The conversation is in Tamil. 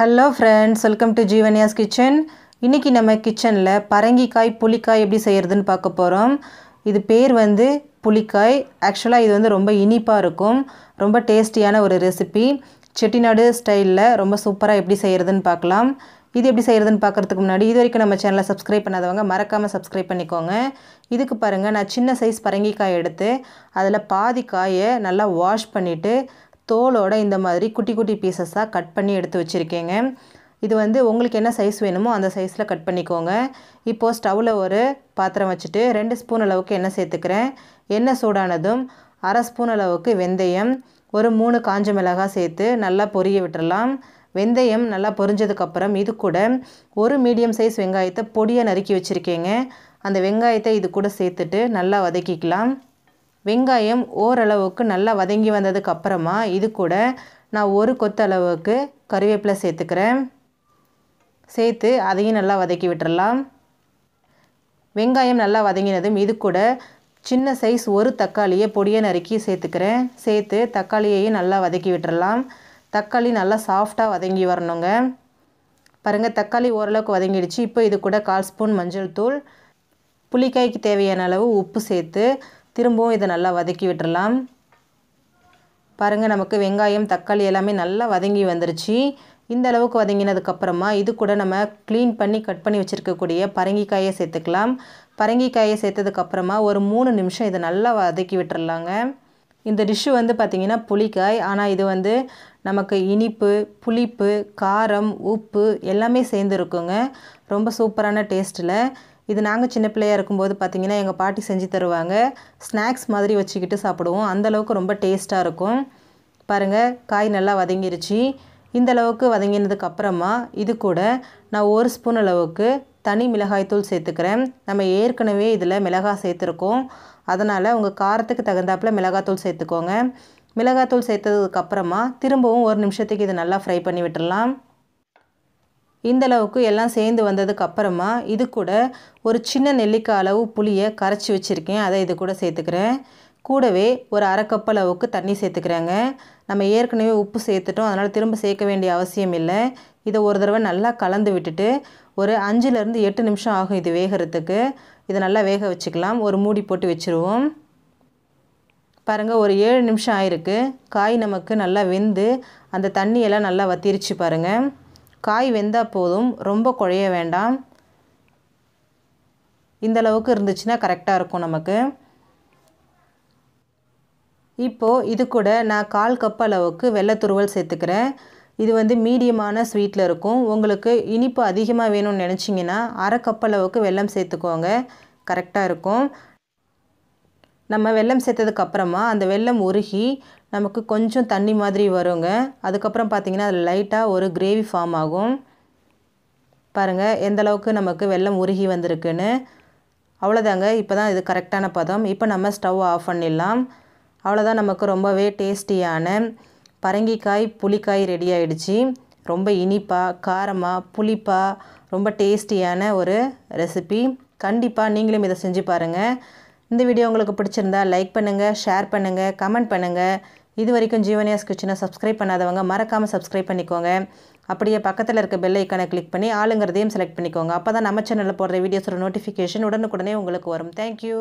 hello friends welcome to Jeevanya's kitchen இன்றைக்கி நம்ம கிச்சனில் பரங்கிக்காய் புளிக்காய் எப்படி செய்கிறதுன்னு பார்க்க போகிறோம் இது பேர் வந்து புளிக்காய் ஆக்சுவலாக இது வந்து ரொம்ப இனிப்பாக இருக்கும் ரொம்ப டேஸ்டியான ஒரு ரெசிபி செட்டிநாடு ஸ்டைலில் ரொம்ப சூப்பராக எப்படி செய்கிறதுன்னு பார்க்கலாம் இது எப்படி செய்கிறதுன்னு பார்க்குறதுக்கு முன்னாடி இது வரைக்கும் நம்ம சேனலை சப்ஸ்கிரைப் பண்ணாதவங்க மறக்காமல் சப்ஸ்கிரைப் பண்ணிக்கோங்க இதுக்கு பாருங்கள் நான் சின்ன சைஸ் பரங்கிக்காய் எடுத்து அதில் பாதி காயை நல்லா வாஷ் பண்ணிவிட்டு தோலோட இந்த மாதிரி குட்டி குட்டி பீசஸாக கட் பண்ணி எடுத்து வச்சுருக்கேங்க இது வந்து உங்களுக்கு என்ன சைஸ் வேணுமோ அந்த சைஸில் கட் பண்ணிக்கோங்க இப்போது ஸ்டவ்வில் ஒரு பாத்திரம் வச்சுட்டு ரெண்டு ஸ்பூன் அளவுக்கு எண்ணெய் சேர்த்துக்கிறேன் எண்ணெய் சூடானதும் அரை ஸ்பூன் அளவுக்கு வெந்தயம் ஒரு மூணு காஞ்ச மிளகாய் சேர்த்து நல்லா பொரிய விட்டுறலாம் வெந்தயம் நல்லா பொரிஞ்சதுக்கப்புறம் இது கூட ஒரு மீடியம் சைஸ் வெங்காயத்தை பொடியை நறுக்கி வச்சுருக்கேங்க அந்த வெங்காயத்தை இது கூட சேர்த்துட்டு நல்லா வதக்கிக்கலாம் வெங்காயம் ஓரளவுக்கு நல்லா வதங்கி வந்ததுக்கு அப்புறமா இது கூட நான் ஒரு கொத்து அளவுக்கு கருவேப்பில சேர்த்துக்கிறேன் சேர்த்து அதையும் நல்லா வதக்கி விட்டுறலாம் வெங்காயம் நல்லா வதங்கினதும் இது கூட சின்ன சைஸ் ஒரு தக்காளியை பொடியை நறுக்கி சேர்த்துக்கிறேன் சேர்த்து தக்காளியையும் நல்லா வதக்கி விட்டுறலாம் தக்காளி நல்லா சாஃப்டாக வதங்கி வரணுங்க பாருங்கள் தக்காளி ஓரளவுக்கு வதங்கிடுச்சு இப்போ இது கூட கால் ஸ்பூன் மஞ்சள் தூள் புளிக்காய்க்கு தேவையான அளவு உப்பு சேர்த்து திரும்பவும் இதை நல்லா வதக்கி விட்டுறலாம் பாருங்கள் நமக்கு வெங்காயம் தக்காளி எல்லாமே நல்லா வதங்கி வந்துருச்சு இந்த அளவுக்கு வதங்கினதுக்கப்புறமா இது கூட நம்ம க்ளீன் பண்ணி கட் பண்ணி வச்சுருக்கக்கூடிய பரங்கிக்காயை சேர்த்துக்கலாம் பரங்கிக்காயை சேர்த்ததுக்கப்புறமா ஒரு மூணு நிமிஷம் இதை நல்லா வதக்கி விட்டுறலாங்க இந்த டிஷ்ஷு வந்து பார்த்திங்கன்னா புளிக்காய் ஆனால் இது வந்து நமக்கு இனிப்பு புளிப்பு காரம் உப்பு எல்லாமே சேர்ந்துருக்குங்க ரொம்ப சூப்பரான டேஸ்ட்டில் இது நாங்கள் சின்ன பிள்ளையாக இருக்கும்போது பார்த்திங்கன்னா எங்கள் பாட்டி செஞ்சு தருவாங்க ஸ்நாக்ஸ் மாதிரி வச்சுக்கிட்டு சாப்பிடுவோம் அந்தளவுக்கு ரொம்ப டேஸ்ட்டாக இருக்கும் பாருங்கள் காய் நல்லா வதங்கிருச்சு இந்த அளவுக்கு வதங்கினதுக்கு அப்புறமா இது கூட நான் ஒரு ஸ்பூன் அளவுக்கு தனி மிளகாய்த்தூள் சேர்த்துக்கிறேன் நம்ம ஏற்கனவே இதில் மிளகாய் சேர்த்துருக்கோம் அதனால் உங்கள் காரத்துக்கு தகுந்தாப்பில் மிளகாத்தூள் சேர்த்துக்கோங்க மிளகாத்தூள் சேர்த்ததுக்கப்புறமா திரும்பவும் ஒரு நிமிஷத்துக்கு இதை நல்லா ஃப்ரை பண்ணி விட்டுடலாம் இந்தளவுக்கு எல்லாம் சேர்ந்து வந்ததுக்கு அப்புறமா இது கூட ஒரு சின்ன நெல்லிக்காய் அளவு புளியை கரைச்சி வச்சுருக்கேன் அதை இது கூட சேர்த்துக்கிறேன் கூடவே ஒரு அரை கப் அளவுக்கு தண்ணி சேர்த்துக்கிறேங்க நம்ம ஏற்கனவே உப்பு சேர்த்துட்டோம் அதனால் திரும்ப சேர்க்க வேண்டிய அவசியம் இல்லை இதை ஒரு தடவை நல்லா கலந்து விட்டுட்டு ஒரு அஞ்சுலேருந்து எட்டு நிமிஷம் ஆகும் இது வேகிறதுக்கு இதை நல்லா வேக வச்சுக்கலாம் ஒரு மூடி போட்டு வச்சுருவோம் பாருங்கள் ஒரு ஏழு நிமிஷம் ஆயிருக்கு காய் நமக்கு நல்லா வெந்து அந்த தண்ணியெல்லாம் நல்லா வத்திருச்சு பாருங்கள் காய் வெந்தால் போதும் ரொம்ப குழைய வேண்டாம் இந்தளவுக்கு இருந்துச்சுன்னா கரெக்டாக இருக்கும் நமக்கு இப்போது இது கூட நான் கால் கப் அளவுக்கு வெள்ளத்துருவல் சேர்த்துக்கிறேன் இது வந்து மீடியமான ஸ்வீட்டில் இருக்கும் உங்களுக்கு இனிப்பு அதிகமாக வேணும்னு நினச்சிங்கன்னா அரை கப் அளவுக்கு வெல்லம் சேர்த்துக்கோங்க கரெக்டாக இருக்கும் நம்ம வெள்ளம் சேர்த்ததுக்கப்புறமா அந்த வெல்லம் உருகி நமக்கு கொஞ்சம் தண்ணி மாதிரி வருங்க அதுக்கப்புறம் பார்த்திங்கன்னா அதில் லைட்டாக ஒரு கிரேவி ஃபார்ம் ஆகும் பாருங்கள் எந்தளவுக்கு நமக்கு வெள்ளம் உருகி வந்திருக்குன்னு அவ்வளோதாங்க இப்போ தான் இது கரெக்டான பதம் இப்போ நம்ம ஸ்டவ் ஆஃப் பண்ணிடலாம் அவ்வளோதான் நமக்கு ரொம்பவே டேஸ்டியான பரங்கிக்காய் புளிக்காய் ரெடி ஆகிடுச்சி ரொம்ப இனிப்பாக காரமாக புளிப்பாக ரொம்ப டேஸ்டியான ஒரு ரெசிபி கண்டிப்பாக நீங்களும் இதை செஞ்சு பாருங்கள் இந்த வீடியோ உங்களுக்கு பிடிச்சிருந்தா லைக் பண்ணுங்கள் ஷேர் பண்ணுங்கள் கமெண்ட் பண்ணுங்கள் இது வரைக்கும் ஜீவனியாஸ் கிச்சனை சப்ஸ்கிரைப் பண்ணாதவங்க மறக்காமல் சப்ஸ்கிரைப் பண்ணிக்கோங்க அப்படியே பக்கத்தில் இருக்க பெல் ஐக்கானை கிளிக் பண்ணி ஆளுங்கிறதையும் செலக்ட் பண்ணிக்கோங்க அப்போ தான் நம்ம சேனலில் போடுற வீடியோஸோட நோட்டிஃபிகேஷன் உடனுக்குடனே உங்களுக்கு வரும் தேங்க்யூ